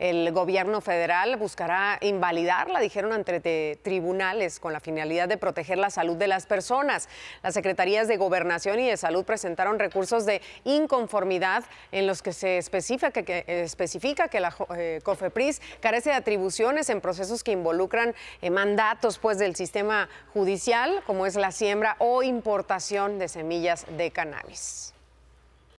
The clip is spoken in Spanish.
El gobierno federal buscará invalidarla, dijeron ante tribunales, con la finalidad de proteger la salud de las personas. Las secretarías de Gobernación y de Salud presentaron recursos de inconformidad en los que se especifica que, la eh, COFEPRIS carece de atribuciones en procesos que involucran eh, mandatos pues, del sistema judicial, como es la siembra o importación de semillas de cannabis.